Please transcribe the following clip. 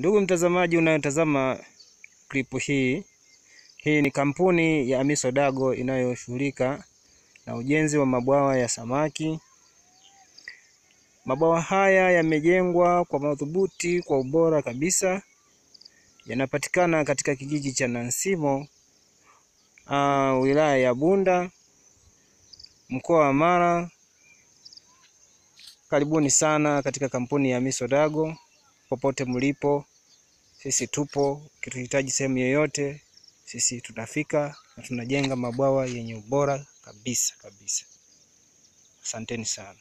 Ndugu mtazamaji unayotazama klipu hii, hii ni kampuni ya Amisodago inayoshughulika na ujenzi wa mabwawa ya samaki. Mabwawa haya yamejengwa kwa madhubuti kwa ubora kabisa, yanapatikana katika kijiji cha Nansimo, uh, wilaya ya Bunda, mkoa wa Mara. Karibuni sana katika kampuni ya Amisodago popote mlipo, sisi tupo. Ukituhitaji sehemu yoyote, sisi tutafika na tunajenga mabwawa yenye ubora kabisa kabisa. Asanteni sana.